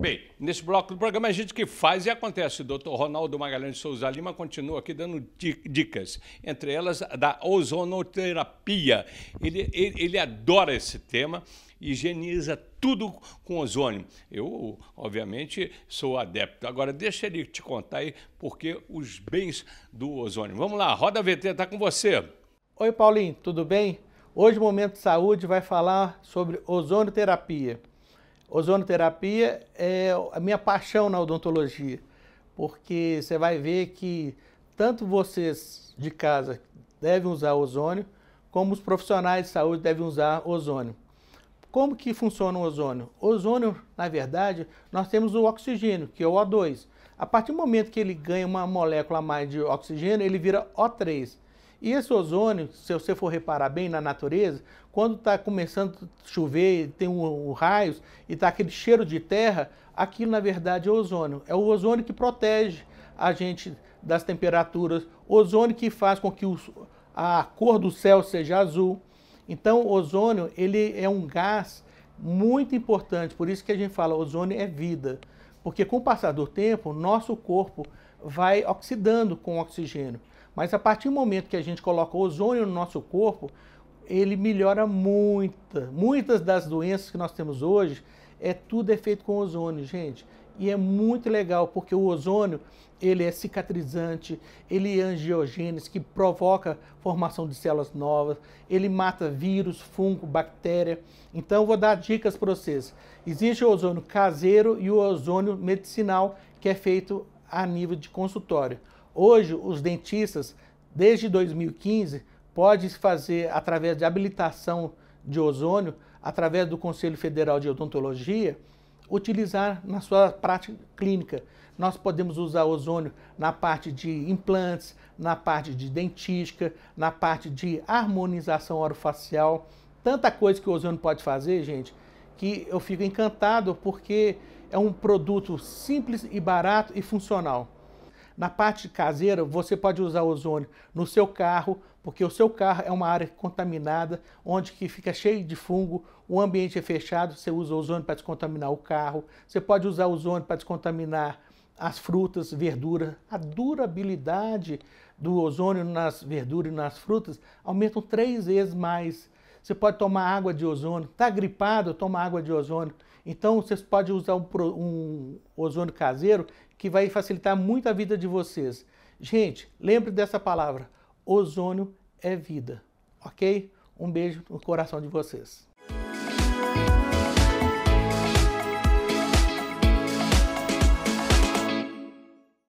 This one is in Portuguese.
Bem, nesse bloco do programa a gente que faz e acontece. O doutor Ronaldo Magalhães de Souza Lima continua aqui dando dicas, entre elas da ozonoterapia. Ele, ele, ele adora esse tema, higieniza tudo com ozônio. Eu, obviamente, sou adepto. Agora, deixa ele te contar aí porque os bens do ozônio. Vamos lá, Roda VT está com você. Oi, Paulinho, tudo bem? Hoje o Momento de Saúde vai falar sobre ozonoterapia. Ozonoterapia é a minha paixão na odontologia, porque você vai ver que tanto vocês de casa devem usar ozônio, como os profissionais de saúde devem usar ozônio. Como que funciona o ozônio? ozônio, na verdade, nós temos o oxigênio, que é o O2. A partir do momento que ele ganha uma molécula a mais de oxigênio, ele vira O3. E esse ozônio, se você for reparar bem na natureza, quando está começando a chover, tem um, um raios e está aquele cheiro de terra, aquilo na verdade é ozônio. É o ozônio que protege a gente das temperaturas, ozônio que faz com que a cor do céu seja azul. Então, o ozônio ele é um gás muito importante, por isso que a gente fala ozônio é vida, porque com o passar do tempo, nosso corpo vai oxidando com oxigênio. Mas a partir do momento que a gente coloca o ozônio no nosso corpo, ele melhora muita. Muitas das doenças que nós temos hoje é tudo é feito com ozônio, gente. E é muito legal porque o ozônio ele é cicatrizante, ele é angiogênese que provoca formação de células novas, ele mata vírus, fungo, bactéria. Então vou dar dicas para vocês. Existe o ozônio caseiro e o ozônio medicinal que é feito a nível de consultório. Hoje, os dentistas, desde 2015, podem fazer, através de habilitação de ozônio, através do Conselho Federal de Odontologia, utilizar na sua prática clínica. Nós podemos usar ozônio na parte de implantes, na parte de dentística, na parte de harmonização orofacial. Tanta coisa que o ozônio pode fazer, gente, que eu fico encantado porque é um produto simples e barato e funcional. Na parte caseira, você pode usar ozônio no seu carro, porque o seu carro é uma área contaminada, onde que fica cheio de fungo, o ambiente é fechado, você usa ozônio para descontaminar o carro. Você pode usar ozônio para descontaminar as frutas, verduras. A durabilidade do ozônio nas verduras e nas frutas aumenta três vezes mais você pode tomar água de ozônio. Está gripado, toma água de ozônio. Então, você pode usar um, um ozônio caseiro que vai facilitar muito a vida de vocês. Gente, lembre dessa palavra: ozônio é vida, ok? Um beijo no coração de vocês.